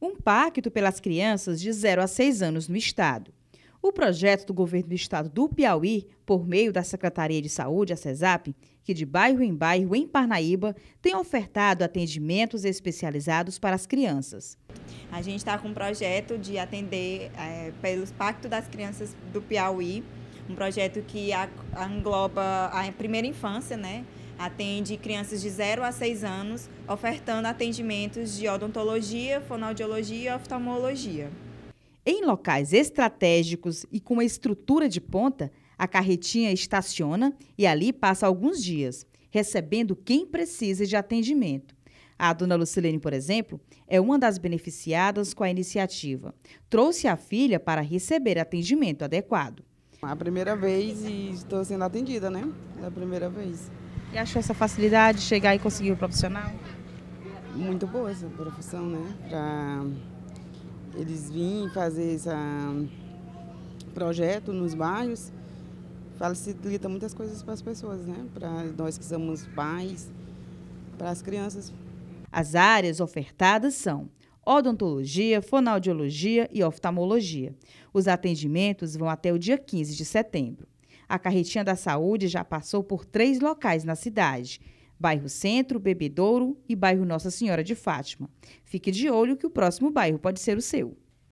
um pacto pelas crianças de 0 a 6 anos no Estado. O projeto do governo do estado do Piauí, por meio da Secretaria de Saúde, a CESAP, que de bairro em bairro em Parnaíba tem ofertado atendimentos especializados para as crianças. A gente está com um projeto de atender é, pelos Pacto das Crianças do Piauí, um projeto que a, a engloba a primeira infância, né? Atende crianças de 0 a 6 anos, ofertando atendimentos de odontologia, fonoaudiologia e oftalmologia. Em locais estratégicos e com estrutura de ponta, a carretinha estaciona e ali passa alguns dias, recebendo quem precisa de atendimento. A dona Lucilene, por exemplo, é uma das beneficiadas com a iniciativa. Trouxe a filha para receber atendimento adequado. A primeira vez e estou sendo atendida, né? É a primeira vez. E achou essa facilidade de chegar e conseguir o profissional? Muito boa essa profissão, né? Para eles virem fazer esse hum, projeto nos bairros, facilita muitas coisas para as pessoas, né? Para nós que somos pais, para as crianças. As áreas ofertadas são odontologia, fonoaudiologia e oftalmologia. Os atendimentos vão até o dia 15 de setembro. A carretinha da saúde já passou por três locais na cidade: bairro Centro, Bebedouro e bairro Nossa Senhora de Fátima. Fique de olho que o próximo bairro pode ser o seu.